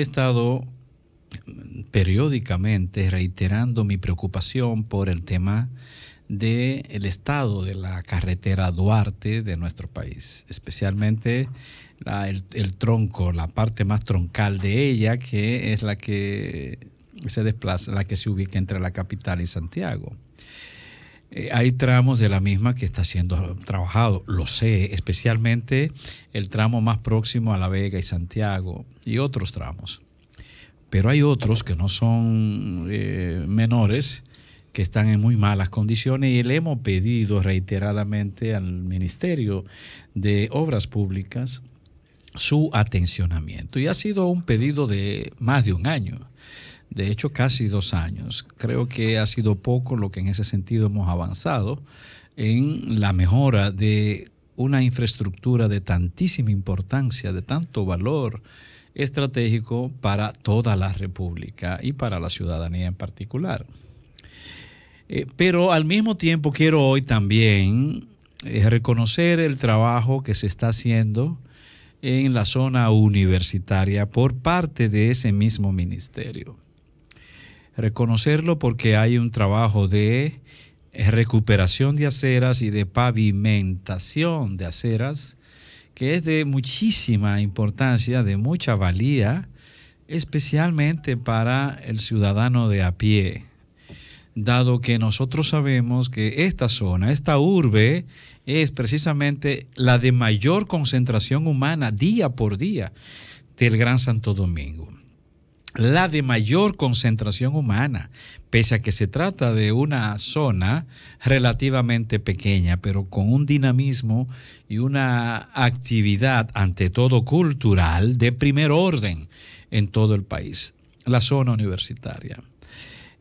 he estado mm, periódicamente reiterando mi preocupación por el tema del estado de la carretera Duarte de nuestro país, especialmente el, el, tronco, la parte más troncal de ella, que es la que se desplaza, la que se ubica entre la capital y Santiago. Eh, hay tramos de la misma que está siendo trabajado, lo sé, especialmente el tramo más próximo a La Vega y Santiago y otros tramos. Pero hay otros que no son eh, menores, que están en muy malas condiciones y le hemos pedido reiteradamente al Ministerio de Obras Públicas su atencionamiento. Y ha sido un pedido de más de un año de hecho casi dos años. Creo que ha sido poco lo que en ese sentido hemos avanzado en la mejora de una infraestructura de tantísima importancia, de tanto valor estratégico para toda la República y para la ciudadanía en particular. Eh, pero al mismo tiempo quiero hoy también eh, reconocer el trabajo que se está haciendo en la zona universitaria por parte de ese mismo ministerio reconocerlo porque hay un trabajo de recuperación de aceras y de pavimentación de aceras que es de muchísima importancia, de mucha valía, especialmente para el ciudadano de a pie, dado que nosotros sabemos que esta zona, esta urbe, es precisamente la de mayor concentración humana día por día del Gran Santo Domingo la de mayor concentración humana, pese a que se trata de una zona relativamente pequeña, pero con un dinamismo y una actividad, ante todo cultural, de primer orden en todo el país, la zona universitaria.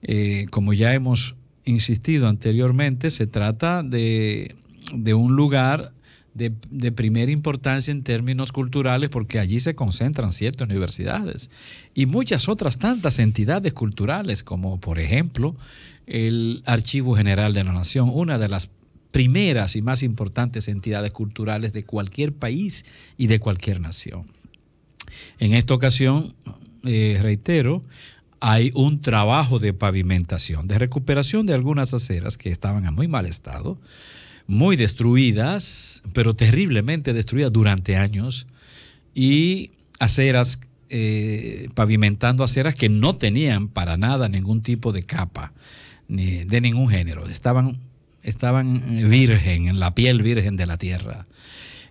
Eh, como ya hemos insistido anteriormente, se trata de, de un lugar de, primera importancia en términos culturales porque allí se concentran ciertas universidades y muchas otras tantas entidades culturales como por ejemplo el Archivo General de la Nación, una de las primeras y más importantes entidades culturales de cualquier país y de cualquier nación. En esta ocasión, eh, reitero, hay un trabajo de pavimentación, de recuperación de algunas aceras que estaban en muy mal estado, muy destruidas, pero terriblemente destruidas durante años, y aceras, eh, pavimentando aceras que no tenían para nada ningún tipo de capa, de ningún género, estaban, estaban eh, virgen, en la piel virgen de la tierra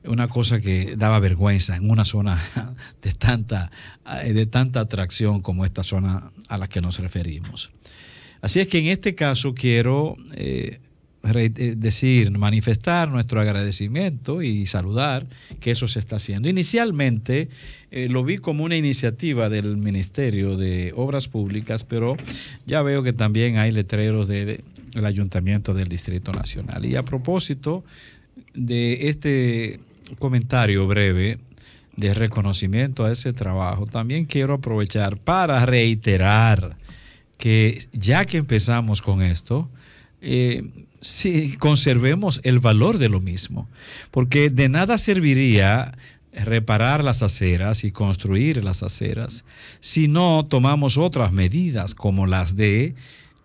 una cosa que daba vergüenza en una zona de tanta, eh, de tanta atracción como esta zona a la que nos referimos. Así es que en este caso quiero eh, decir, manifestar nuestro agradecimiento y saludar que eso se está haciendo. Inicialmente eh, lo vi como una iniciativa del Ministerio de Obras Públicas, pero ya veo que también hay letreros del Ayuntamiento del Distrito Nacional. Y a propósito de este comentario breve de reconocimiento a ese trabajo, también quiero aprovechar para reiterar que ya que empezamos con esto, eh, si conservemos el valor de lo mismo, porque de nada serviría reparar las aceras y construir las aceras si no tomamos otras medidas como las de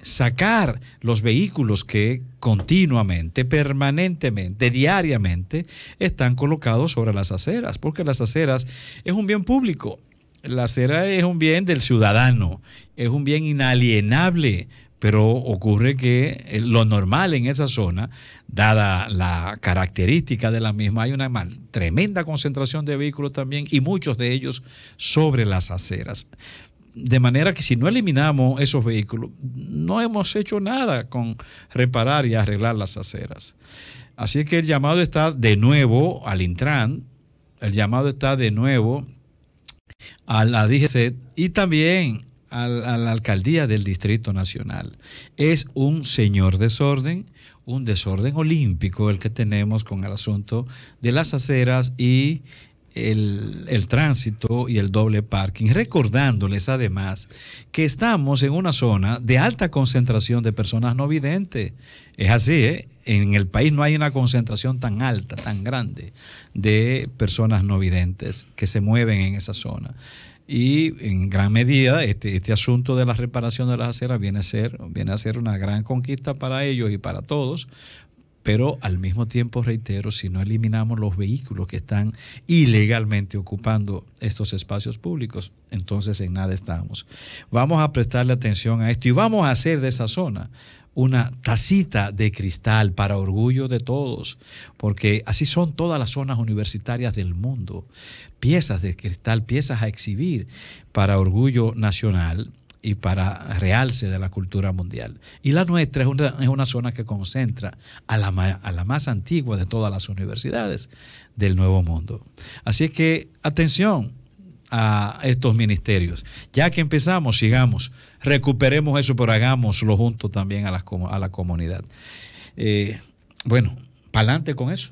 sacar los vehículos que continuamente, permanentemente, diariamente están colocados sobre las aceras, porque las aceras es un bien público. La acera es un bien del ciudadano, es un bien inalienable, pero ocurre que eh, lo normal en esa zona, dada la característica de la misma, hay una tremenda concentración de vehículos también y muchos de ellos sobre las aceras. De manera que si no eliminamos esos vehículos, no hemos hecho nada con reparar y arreglar las aceras. Así que el llamado está de nuevo al Intran, el llamado está de nuevo a la DGC y también a la alcaldía del Distrito Nacional. Es un señor desorden, un desorden olímpico el que tenemos con el asunto de las aceras y el, tránsito y el doble parking, recordándoles además que estamos en una zona de alta concentración de personas no videntes. Es así, ¿eh? en el país no hay una concentración tan alta, tan grande de personas no videntes que se mueven en esa zona y en gran medida este, este asunto de la reparación de las aceras viene a, ser, viene a ser una gran conquista para ellos y para todos, pero al mismo tiempo, reitero, si no eliminamos los vehículos que están ilegalmente ocupando estos espacios públicos, entonces en nada estamos. Vamos a prestarle atención a esto y vamos a hacer de esa zona una tacita de cristal para orgullo de todos, porque así son todas las zonas universitarias del mundo, piezas de cristal, piezas a exhibir para orgullo nacional y para realce de la cultura mundial. Y la nuestra es una, zona que concentra a la, más antigua de todas las universidades del Nuevo Mundo. Así que atención, a estos ministerios. Ya que empezamos, sigamos, recuperemos eso, pero hagámoslo juntos también a la, comunidad. Eh, bueno, para adelante con eso.